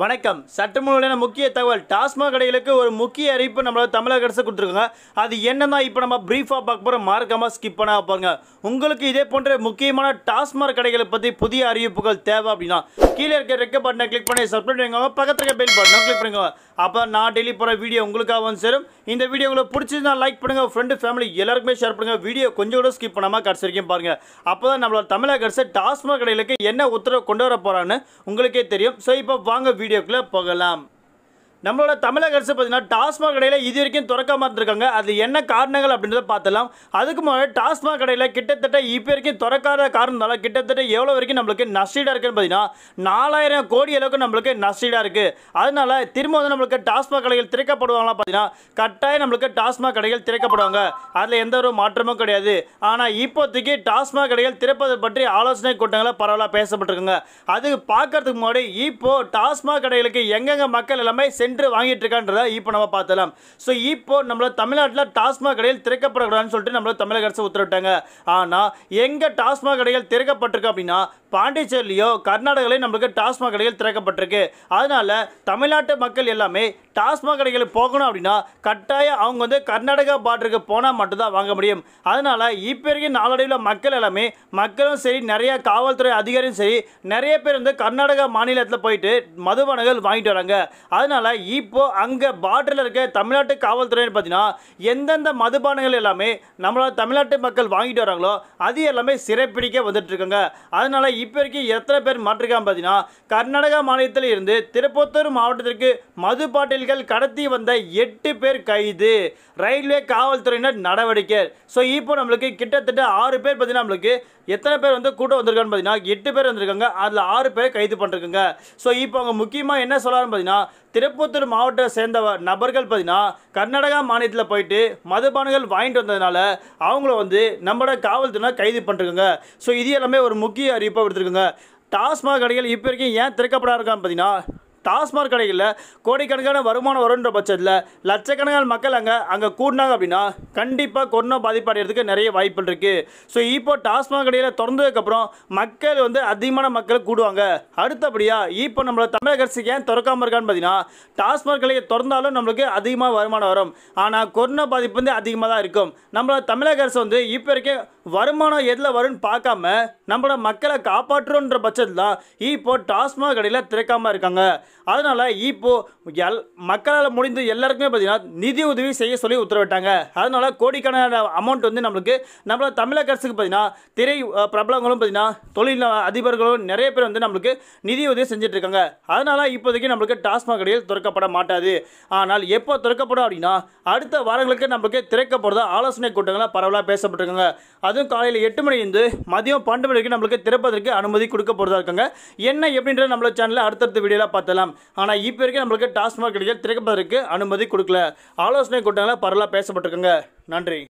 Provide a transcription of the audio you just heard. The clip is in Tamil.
வணக்கம் சட்டமூலையான முக்கிய தகவல் டாஸ்மாக் கடைகளுக்கு ஒரு முக்கிய அறிவிப்பு நம்மளோட தமிழக அரசு கொடுத்துருக்காங்க அது என்னன்னா இப்போ நம்ம ப்ரீஃபாக பார்க்க போகிறோம் மார்க்கமாக ஸ்கிப் பண்ண பாருங்க உங்களுக்கு இதே போன்ற முக்கியமான டாஸ்மாக் கடைகளை பற்றி புதிய அறிவிப்புகள் தேவை அப்படின்னா கீழே இருக்க ரெக்க பட்டனை கிளிக் பண்ணி சப்ஸ்கிரைப் பண்ணிக்கோங்க பக்கத்தில் இருக்க பெல் பட்டனை கிளிக் பண்ணுங்க அப்போ நான் டெய்லி போகிற வீடியோ உங்களுக்காக வந்து சேரும் இந்த வீடியோ உங்களுக்கு பிடிச்சிருந்தா லைக் பண்ணுங்கள் ஃப்ரெண்டு ஃபேமிலி எல்லாருக்குமே ஷேர் பண்ணுங்கள் வீடியோ கொஞ்சம் கூட ஸ்கிப் பண்ணாமல் கடைசி வரைக்கும் பாருங்கள் அப்போ தான் நம்மளோட தமிழக அரசு டாஸ்மாக் கடைகளுக்கு என்ன உத்தரவு கொண்டு வர போகிறான்னு உங்களுக்கே தெரியும் ஸோ இப்போ வாங்க வீடியோக்குள்ளே போகலாம் நம்மளோட தமிழக அரசு பார்த்தீங்கன்னா டாஸ்மாக் கடையில் இது வரைக்கும் திறக்காம இருந்திருக்காங்க அது என்ன காரணங்கள் அப்படின்றத பார்த்தலாம் அதுக்கு முன்னாடி டாஸ்மாக் கடையில் கிட்டத்தட்ட இப்போ வரைக்கும் திறக்காத காரணத்தால் கிட்டத்தட்ட எவ்வளோ வரைக்கும் நம்மளுக்கு நஷ்டீடாக இருக்குன்னு பார்த்தீங்கன்னா நாலாயிரம் கோடி அளவுக்கு நம்மளுக்கு நஷ்டீடாக இருக்குது அதனால் திரும்ப வந்து நம்மளுக்கு டாஸ்மாக் கடைகள் திறக்கப்படுவாங்களா பார்த்தீங்கன்னா கட்டாயம் நம்மளுக்கு டாஸ்மாக் கடைகள் திறக்கப்படுவாங்க அதில் எந்த ஒரு மாற்றமும் கிடையாது ஆனால் இப்போதைக்கு டாஸ்மாக் கடைகள் திறப்பதை பற்றி ஆலோசனை கூட்டங்களை பரவாயில்ல பேசப்பட்டிருக்குங்க அது பார்க்கறதுக்கு முன்னாடி இப்போது டாஸ்மாக் கடைகளுக்கு எங்கெங்கே மக்கள் எல்லாமே சென்று வாங்கிட்டு இருக்கான்றத இப்போ நம்ம பார்த்தலாம் ஸோ இப்போ நம்மள தமிழ்நாட்டில் டாஸ்மாக் கடையில் திறக்கப்படக்கூடாதுன்னு சொல்லிட்டு நம்மள தமிழக அரசு உத்தரவிட்டாங்க ஆனால் எங்கே டாஸ்மாக் கடைகள் திறக்கப்பட்டிருக்கு அப்படின்னா பாண்டிச்சேரியிலையோ கர்நாடகாலையும் நம்மளுக்கு டாஸ்மாக் கடைகள் திறக்கப்பட்டிருக்கு அதனால் தமிழ்நாட்டு மக்கள் எல்லாமே டாஸ்மாக் கடைகள் போகணும் அப்படின்னா கட்டாயம் அவங்க வந்து கர்நாடகா பார்டருக்கு போனால் மட்டும்தான் வாங்க முடியும் அதனால் இப்போ இருக்கிற நாளடைவில் மக்கள் எல்லாமே மக்களும் சரி நிறைய காவல்துறை அதிகாரியும் சரி நிறைய பேர் வந்து கர்நாடகா மாநிலத்தில் போயிட்டு மதுபானங்கள் வாங்கிட்டு வராங்க அதனால் இப்போ அங்கே பார்டரில் இருக்க தமிழ்நாட்டு காவல்துறைன்னு பார்த்தீங்கன்னா எந்தெந்த மதுபானங்கள் எல்லாமே நம்மளோட தமிழ்நாட்டு மக்கள் வாங்கிட்டு வராங்களோ அது எல்லாமே சிறைப்பிடிக்க வந்துட்டு இருக்காங்க அதனால் இப்போ வரைக்கும் எத்தனை பேர் மாற்றிருக்காங்க பார்த்தீங்கன்னா கர்நாடகா மாநிலத்தில் இருந்து திருப்பத்தூர் மாவட்டத்திற்கு மது பாட்டில்கள் கடத்தி வந்த எட்டு பேர் கைது ரயில்வே காவல்துறையினர் நடவடிக்கை ஸோ இப்போ நம்மளுக்கு கிட்டத்தட்ட ஆறு பேர் பார்த்தீங்கன்னா நம்மளுக்கு எத்தனை பேர் வந்து கூட்டம் வந்திருக்கான்னு பார்த்தீங்கன்னா எட்டு பேர் வந்திருக்காங்க அதில் ஆறு பேர் கைது பண்ணிருக்காங்க ஸோ இப்போ அவங்க முக்கியமாக என்ன சொல்கிறான்னு பார்த்தீங்கன்னா திருப்பத்தூர் மாவட்டத்தை சேர்ந்த நபர்கள் பார்த்தீங்கன்னா கர்நாடகா மாநிலத்தில் போயிட்டு மதுபானங்கள் வாங்கிட்டு வந்ததுனால அவங்கள வந்து நம்மளோட காவல்துறை கைது பண்ணிருக்காங்க ஸோ இது எல்லாமே ஒரு முக்கிய அறிவிப்பை கொடுத்துருக்குங்க டாஸ்மாக் கடைகள் இப்போ வரைக்கும் ஏன் திறக்கப்படாது இருக்கான்னு பார்த்தீங்கன்னா டாஸ்மாக் கடைகளில் கோடிக்கணக்கான வருமானம் வருன்ற பட்சத்தில் லட்சக்கணக்கான மக்கள் அங்கே அங்கே கூடினாங்க அப்படின்னா கண்டிப்பாக கொரோனா பாதிப்பு அடையிறதுக்கு நிறைய வாய்ப்புகள் இருக்குது ஸோ இப்போ டாஸ்மாக் கடையில் திறந்ததுக்கப்புறம் மக்கள் வந்து அதிகமான மக்கள் கூடுவாங்க அடுத்தபடியாக இப்போ நம்மளோட தமிழக அரசு ஏன் திறக்காமல் இருக்கான்னு பார்த்தீங்கன்னா டாஸ்மாக் கடையை திறந்தாலும் நம்மளுக்கு அதிகமாக வருமானம் வரும் ஆனால் கொரோனா பாதிப்பு வந்து அதிகமாக தான் இருக்கும் நம்மளோட தமிழக அரசு வந்து இப்போ வரைக்கும் வருமானம் எதில் வரும்னு பார்க்காம நம்மளோட மக்களை காப்பாற்றுன்ற பட்சத்தில் தான் இப்போ டாஸ்மாக் கடையில் திறக்காமல் இருக்காங்க அதனால் இப்போது எல் மக்களால் முடிந்து எல்லாருக்குமே பார்த்திங்கன்னா நிதி உதவி செய்ய சொல்லி உத்தரவிட்டாங்க அதனால் கோடிக்கணக்கான அமௌண்ட் வந்து நம்மளுக்கு நம்மள தமிழக அரசுக்கு பார்த்திங்கன்னா திரை பிரபலங்களும் பார்த்திங்கன்னா தொழில் அதிபர்களும் நிறைய பேர் வந்து நம்மளுக்கு நிதி உதவி செஞ்சிட்ருக்காங்க அதனால் இப்போதைக்கு நம்மளுக்கு டாஸ்மாக் கடையில் திறக்கப்பட மாட்டாது ஆனால் எப்போ திறக்கப்படும் அப்படின்னா அடுத்த வாரங்களுக்கு நம்மளுக்கு திறக்கப்படுறது ஆலோசனை கூட்டங்களாக பரவலாக பேசப்பட்டிருக்காங்க அதுவும் காலையில் எட்டு மணி இருந்து மதியம் பன்னெண்டு மணிக்கு நம்மளுக்கு திறப்பதற்கு அனுமதி கொடுக்க போகிறதா இருக்காங்க என்ன எப்படின்ற நம்மளோட சேனலில் அடுத்தடுத்த வீடியோவில் பார்த்தலாம் பேசலாம் ஆனால் இப்போ வரைக்கும் நம்மளுக்கு டாஸ்மாக் கடைகள் திறப்பதற்கு அனுமதி கொடுக்கல ஆலோசனை கூட்டங்களில் பரவலாக பேசப்பட்டிருக்கங்க நன்றி